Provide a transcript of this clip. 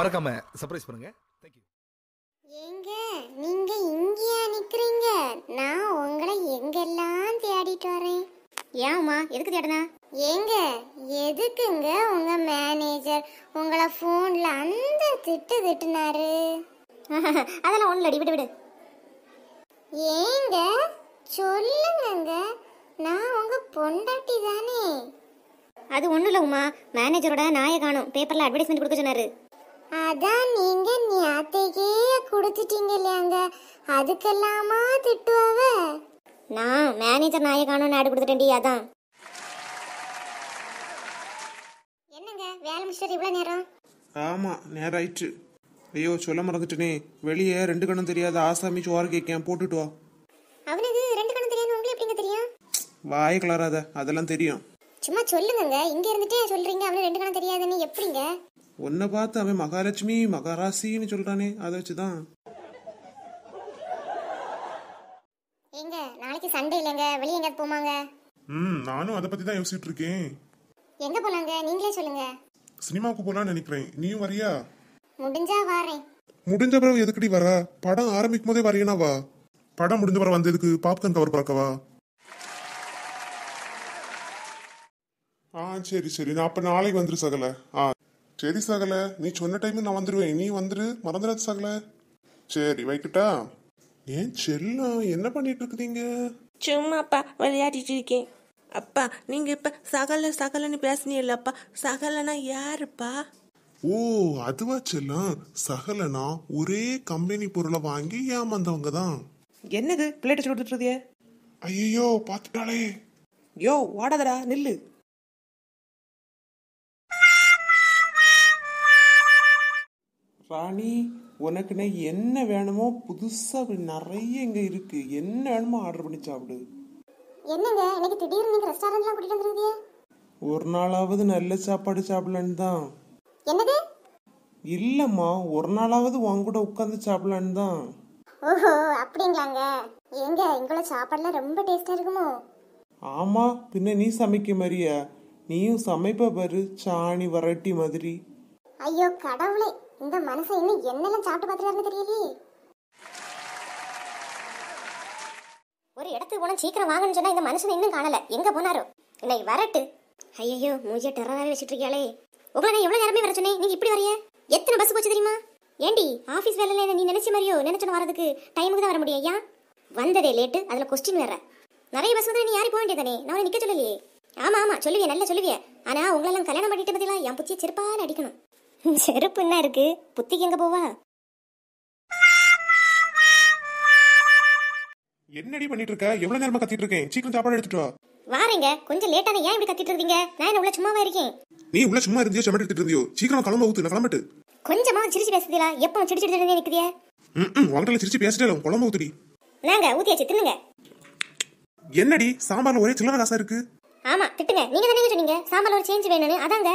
மறக்காம சர்ப்ரைஸ் பண்ணுங்க ஏங்க நீங்க இங்கேயா நிக்கிறீங்க நான் உங்களை எங்கெல்லாம் தேடிட்டு வரேன் ஏம்மா எதுக்கு தேடனா ஏங்க எதுக்குங்க உங்க மேனேஜர் உங்களை ஃபோன்ல அந்த திட்டு திட்டுனாரு அதெல்லாம் ஒண்ணு விடு விடு ஏங்க சொல்லுங்கங்க நான் உங்க பொண்டாட்டி தானே அது ஒண்ணும் இல்ல உமா மேனேஜரோட நாயை காணும் பேப்பர்ல அட்வர்டைஸ்மெண்ட் கொடுக்க சொன்னாரு அதான் நீங்க ஞாத்தைக்கே கொடுத்துட்டீங்க இல்லையாங்க அதுக்கெல்லாமா திட்டுவாவ நான் மேனேஜர் நாயை காணும் நாடு அதான் என்னங்க வேலை ஐயோ சொல்ல வெளியே ரெண்டு அவனுக்கு ரெண்டு உங்களுக்கு எப்படிங்க தெரியும் அதெல்லாம் தெரியும் சும்மா சொல்லுங்க இங்க இருந்துட்டு சொல்றீங்க அவனுக்கு ரெண்டு கண்ணும் தெரியாதுன்னு எப்படிங்க உன்னை பார்த்து அவன் மகாலட்சுமி மகாராசின்னு சொல்றானே அதை வச்சுதான் எங்க நாளைக்கு சண்டே இல்லைங்க வெளிய எங்க போமாங்க ம் நானும் அதை பத்தி தான் யோசிச்சுட்டு இருக்கேன் எங்க போலாங்க நீங்களே சொல்லுங்க சினிமாவுக்கு போலாம்னு நினைக்கிறேன் நீயும் வரியா முடிஞ்சா வாரேன் முடிஞ்ச பிறகு எதுக்குடி வர படம் ஆரம்பிக்கும் போதே வரையனா வா படம் முடிஞ்ச பிறகு வந்ததுக்கு பாப்கார்ன் கவர் பார்க்கவா ஆ சரி சரி நான் அப்ப நாளைக்கு வந்துரு சகல ஆ சரி சகல நீ சொன்ன டைம் நான் வந்துடுவேன் நீ வந்துரு மறந்துடாது சகல சரி வைக்கட்டா ஏன் செல்லம் என்ன பண்ணிட்டு சும்மா அப்பா விளையாடிட்டு இருக்கேன் அப்பா நீங்க இப்ப சகல சகலன்னு அப்பா சகலனா யாருப்பா ஓ அதுவா செல்லம் சகலனா ஒரே கம்பெனி பொருளை வாங்கி ஏமாந்தவங்க தான் என்னது பிளேட் கொடுத்துட்டு இருக்கிய ஐயோ பாத்துட்டாளே யோ ஓடாதடா நில்லு ராணி உனக்குன்னு என்ன வேணுமோ புதுசாக நிறைய இங்கே இருக்குது என்ன வேணுமோ ஆர்டர் பண்ணி சாப்பிடு என்னங்க எனக்கு திடீர்னு நீங்க ஒரு நாளாவது நல்ல சாப்பாடு சாப்பிடலான்னு தான் என்னது இல்லைம்மா ஒரு நாளாவது உன் கூட உட்காந்து சாப்பிடலான்னு தான் ஓஹோ அப்படிங்களாங்க ஏங்க இங்குள்ள சாப்பாடுலாம் ரொம்ப டேஸ்டா இருக்குமோ ஆமாம் பின்ன நீ சமைக்க மாதிரியா நீயும் சமைப்ப பாரு சாணி வரட்டி மாதிரி ஐயோ கடவுளே இந்த மனுஷன் இன்னும் என்னெல்லாம் சாப்பிட்டு பார்த்துறாருன்னு தெரியலையே ஒரு இடத்துக்கு போனா சீக்கிரம் வாங்கன்னு சொன்னா இந்த மனுஷன் இன்னும் காணல எங்க போனாரோ என்னை வரட்டு ஐயோ மூஞ்சிய டெரராகவே வச்சிட்டு இருக்கியாளே உங்களை நான் எவ்வளவு நேரமே வர சொன்னேன் நீங்க இப்படி வரைய எத்தனை பஸ் போச்சு தெரியுமா ஏண்டி ஆஃபீஸ் வேலையில நீ நினைச்ச மாதிரியோ நினைச்சோன்னு வரதுக்கு டைமுக்கு தான் வர முடியும் ஐயா வந்ததே லேட்டு அதுல கொஸ்டின் வேற நிறைய பஸ் வந்து நீ யாரும் போக வேண்டியதானே நான் நிக்க சொல்லலையே ஆமா ஆமா சொல்லுவியே நல்லா சொல்லுவியே ஆனா உங்களெல்லாம் கல்யாணம் பண்ணிட்டு பதிலா என் புச்சியை செருப்பான அடிக்கணும் செருப்பு என்ன இருக்கு புத்திக்கு எங்க போவா என்னடி பண்ணிட்டு இருக்க எவ்வளவு நேரமா கத்திட்டு இருக்கேன் சீக்கிரம் சாப்பாடு எடுத்துட்டு வா கொஞ்சம் லேட்டா ஏன் இப்படி கத்திட்டு இருக்கீங்க நான் என்ன உள்ள சும்மாவா இருக்கேன் நீ உள்ள சும்மா இருந்தியோ சமட்டு எடுத்துட்டு இருந்தியோ சீக்கிரம் கிளம்ப ஊத்து நான் கிளம்பட்டு கொஞ்சமா சிரிச்சு பேசுதீங்களா எப்பவும் சிரிச்சு எடுத்துட்டு நிக்கிறியா ம் உங்கள்ட்ட சிரிச்சு பேசிட்டே குழம்பு ஊத்துடி நாங்க ஊத்தியாச்சு தின்னுங்க என்னடி சாம்பார்ல ஒரே சில்லற காசா இருக்கு ஆமா திட்டுங்க நீங்க தானே சொன்னீங்க சாம்பார்ல ஒரு சேஞ்ச் வேணும்னு அதாங்க